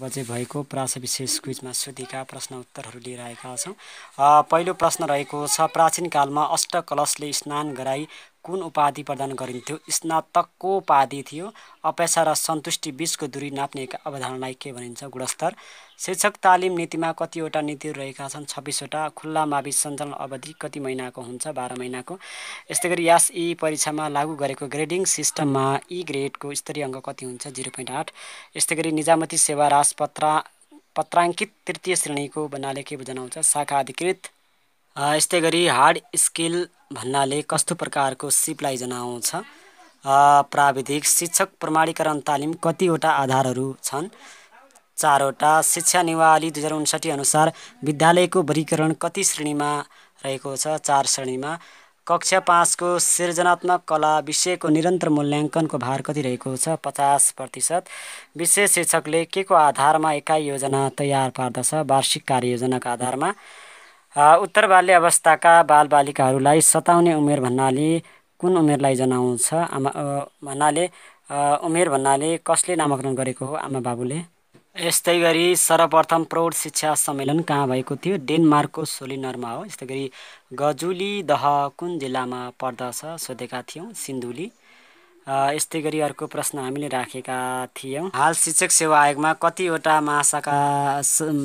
बजे भएको प्राश विशेष क्विजमा सुधीका प्रश्न उत्तरहरू लिएर आएका छौँ पहिलो प्रश्न रहेको छ प्राचीन कालमा अष्टकलशले स्नान गराई कुन उपाधि प्रदान गरिन्थ्यो स्नातकको उपाधि थियो अपेक्षा र सन्तुष्टि बिचको दूरी नाप्ने अवधारणालाई के भनिन्छ गुणस्तर शिक्षक तालिम नीतिमा कतिवटा नीतिहरू रहेका छन् छब्बिसवटा खुल्ला मावि सञ्चालन अवधि कति महिनाको हुन्छ बाह्र महिनाको यस्तै गरी यास यी परीक्षामा लागू गरेको ग्रेडिङ सिस्टममा यी ग्रेडको स्तरीय अङ्क कति हुन्छ जिरो पोइन्ट आठ यस्तै गरी निजामती सेवा राजपत्र पत्राङ्कित तृतीय श्रेणीको भन्नाले के जनाउँछ शाखा अधिकृत यस्तै गरी हार्ड स्किल भन्नाले कस्तो प्रकारको सिपलाई जनाउँछ प्राविधिक शिक्षक प्रमाणीकरण तालिम कतिवटा आधारहरू छन् चारवटा शिक्षा निवाली दुई हजार उन्साठी अनुसार विद्यालयको वर्गीकरण कति श्रेणीमा रहेको छ चार श्रेणीमा कक्षा पाँचको सृजनात्मक कला विषयको निरन्तर मूल्याङ्कनको भार कति रहेको छ पचास प्रतिशत विशेष शिक्षकले के को आधारमा एकाइ योजना तयार पार्दछ वार्षिक कार्ययोजनाको आधारमा उत्तर बाल्य अवस्थाका बालबालिकाहरूलाई सताउने उमेर भन्नाले कुन उमेरलाई जनाउँछ आमा भन्नाले उमेर भन्नाले कसले नामाकरण गरेको हो आमा बाबुले यस्तै गरी सर्वप्रथम प्रौढ शिक्षा सम्मेलन कहाँ भएको थियो डेनमार्कको सोलिनरमा हो यस्तै गरी गजुली दह कुन जिल्लामा पर्दछ सोधेका थियौँ सिन्धुली यस्तै गरी अर्को प्रश्न हामीले राखेका थियौँ हाल शिक्षक सेवा आयोगमा कतिवटा महाशाखा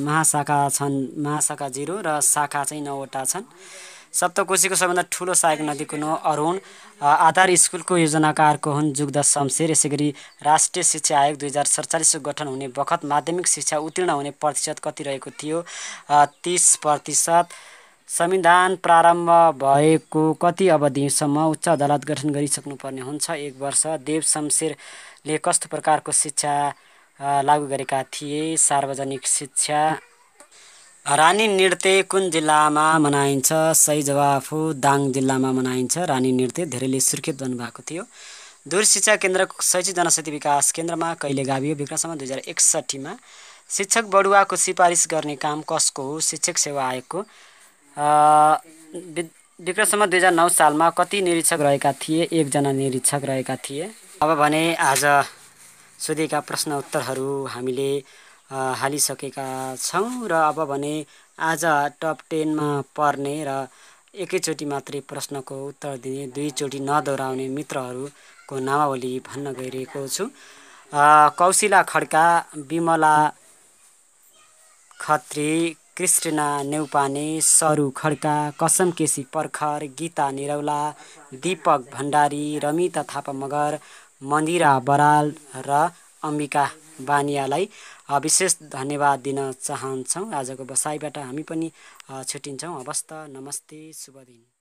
महाशाखा छन् महाशाखा जिरो र शाखा चाहिँ नौवटा छन् सप्तकोशीको सबभन्दा ठुलो सहायक नदीको नौ अरुण आधार स्कुलको को हुन् जुग्दा शमशेर यसै गरी राष्ट्रिय शिक्षा आयोग दुई हजार सडचालिसको गठन हुने बखत माध्यमिक शिक्षा उत्तीर्ण हुने प्रतिशत कति रहेको थियो तिस प्रतिशत संविधान प्रारम्भ भएको कति अवधिसम्म उच्च अदालत गठन गरिसक्नुपर्ने हुन्छ एक वर्ष देव शमशेरले कस्तो प्रकारको शिक्षा लागू गरेका थिए सार्वजनिक शिक्षा रानी नृत्य कुन जिल्लामा मनाइन्छ सही जवाफ हो दाङ जिल्लामा मनाइन्छ रानी नृत्य धेरैले सुर्खेत गर्नुभएको थियो दूर शिक्षा केन्द्र शैक्षिक जनशक्ति विकास केन्द्रमा कहिले गाभियो विक्रमसम्म दुई हजार एकसट्ठीमा शिक्षक बढुवाको सिफारिस गर्ने काम कसको हो शिक्षक सेवा आयोगको विक्रमसम्म दुई हजार नौ सालमा कति निरीक्षक रहेका थिए एकजना निरीक्षक रहेका थिए अब भने आज सोधेका प्रश्न उत्तरहरू हामीले हालिसकेका छौँ र अब भने आज टप टेनमा पर्ने र एकैचोटि मात्रै प्रश्नको उत्तर दिने दुईचोटि नदोहोऱ्याउने मित्रहरूको नामावली भन्न गइरहेको छु कौशिला खड्का विमला खत्री कृष्णना नेउपाने सरु खड्का कसम केसी पर्खर गीता निरौला दीपक भण्डारी रमिता थापा मगर मन्दिरा बराल र अम्बिका बानियालाई विशेष धन्यवाद दिन चाहन्छौँ आजको बसाइबाट हामी पनि छुट्टिन्छौँ हवस् नमस्ते शुभ दिन